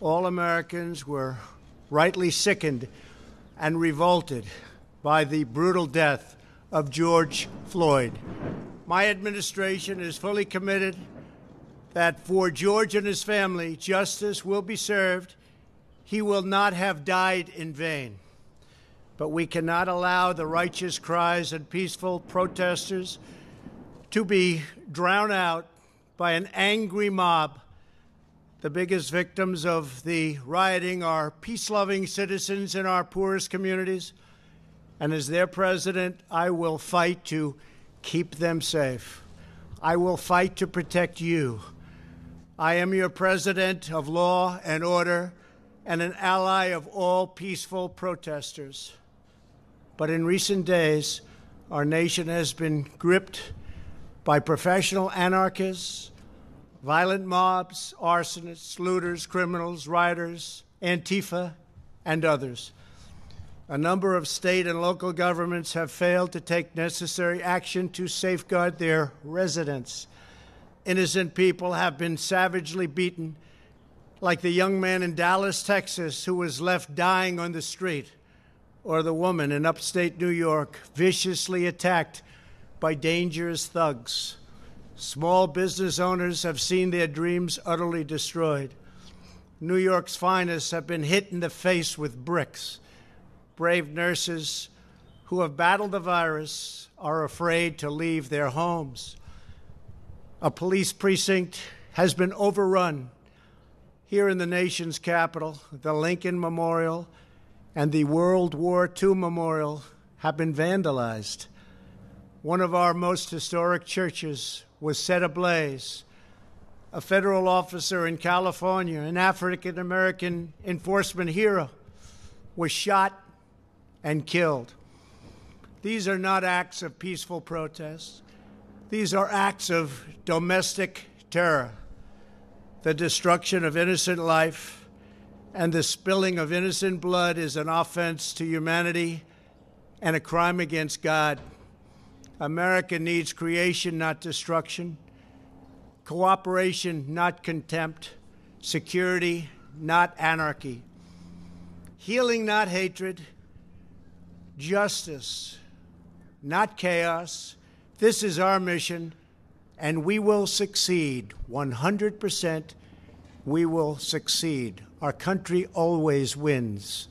all Americans were rightly sickened and revolted by the brutal death of George Floyd. My administration is fully committed that for George and his family, justice will be served. He will not have died in vain. But we cannot allow the righteous cries and peaceful protesters to be drowned out by an angry mob the biggest victims of the rioting are peace loving citizens in our poorest communities. And as their president, I will fight to keep them safe. I will fight to protect you. I am your president of law and order and an ally of all peaceful protesters. But in recent days, our nation has been gripped by professional anarchists violent mobs, arsonists, looters, criminals, rioters, Antifa, and others. A number of state and local governments have failed to take necessary action to safeguard their residents. Innocent people have been savagely beaten, like the young man in Dallas, Texas, who was left dying on the street, or the woman in upstate New York viciously attacked by dangerous thugs. Small business owners have seen their dreams utterly destroyed. New York's finest have been hit in the face with bricks. Brave nurses who have battled the virus are afraid to leave their homes. A police precinct has been overrun. Here in the nation's capital, the Lincoln Memorial and the World War II Memorial have been vandalized one of our most historic churches was set ablaze. A federal officer in California, an African American enforcement hero, was shot and killed. These are not acts of peaceful protest. These are acts of domestic terror, the destruction of innocent life, and the spilling of innocent blood is an offense to humanity and a crime against God. America needs creation, not destruction, cooperation, not contempt, security, not anarchy, healing, not hatred, justice, not chaos. This is our mission, and we will succeed 100%. We will succeed. Our country always wins.